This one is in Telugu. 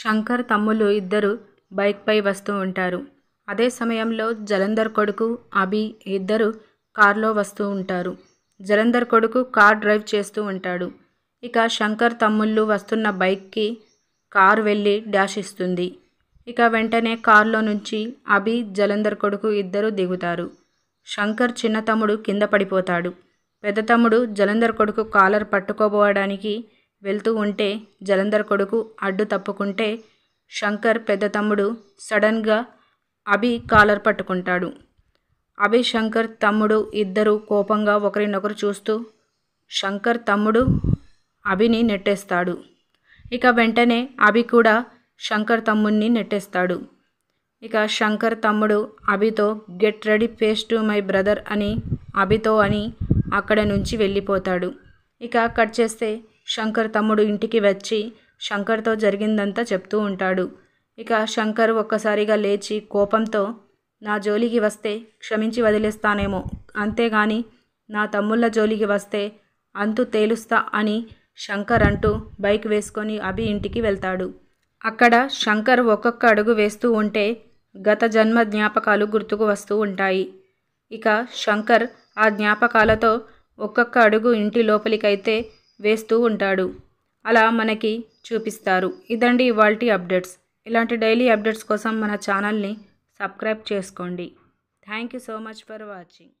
శంకర్ తమ్ముళ్ళు ఇద్దరు బైక్పై వస్తూ ఉంటారు అదే సమయంలో జలంధర్ కొడుకు అభి ఇద్దరు కారులో వస్తూ ఉంటారు జలంధర్ కొడుకు కార్ డ్రైవ్ చేస్తూ ఉంటాడు ఇక శంకర్ తమ్ముళ్ళు వస్తున్న బైక్కి కారు వెళ్ళి డాష్ ఇస్తుంది ఇక వెంటనే కారులో నుంచి అభి జలంధర్ కొడుకు ఇద్దరు దిగుతారు శంకర్ చిన్న తమ్ముడు కింద పడిపోతాడు పెద్ద తమ్ముడు జలంధర్ కొడుకు కాలర్ పట్టుకోబోవడానికి వెళ్తూ ఉంటే జలంధర్ కొడుకు అడ్డు తప్పుకుంటే శంకర్ పెద్ద తమ్ముడు సడన్గా అభి కాలర్ పట్టుకుంటాడు అభి శంకర్ తమ్ముడు ఇద్దరు కోపంగా ఒకరినొకరు చూస్తూ శంకర్ తమ్ముడు అభిని నెట్టేస్తాడు ఇక వెంటనే అభి కూడా శంకర్ తమ్ముడిని నెట్టేస్తాడు ఇక శంకర్ తమ్ముడు అభితో get ready face to my brother అని అభితో అని అక్కడ నుంచి వెళ్ళిపోతాడు ఇక కట్ చేస్తే శంకర్ తమ్ముడు ఇంటికి వచ్చి శంకర్తో జరిగిందంతా చెప్తూ ఉంటాడు ఇక శంకర్ ఒక్కసారిగా లేచి కోపంతో నా జోలికి వస్తే క్షమించి వదిలేస్తానేమో అంతేగాని నా తమ్ముళ్ళ జోలికి వస్తే అంతు తేలుస్తా అని శంకర్ అంటూ బైక్ వేసుకొని అభి ఇంటికి వెళ్తాడు అక్కడ శంకర్ ఒక్కొక్క అడుగు వేస్తూ ఉంటే గత జన్మ జ్ఞాపకాలు గుర్తుకు వస్తూ ఉంటాయి ఇక శంకర్ ఆ జ్ఞాపకాలతో ఒక్కొక్క అడుగు ఇంటి లోపలికైతే వేస్తూ ఉంటాడు అలా మనకి చూపిస్తారు ఇదండి ఇవాల్టి అప్డేట్స్ ఇలాంటి డైలీ అప్డేట్స్ కోసం మన ఛానల్ని సబ్స్క్రైబ్ చేసుకోండి thank you so much for watching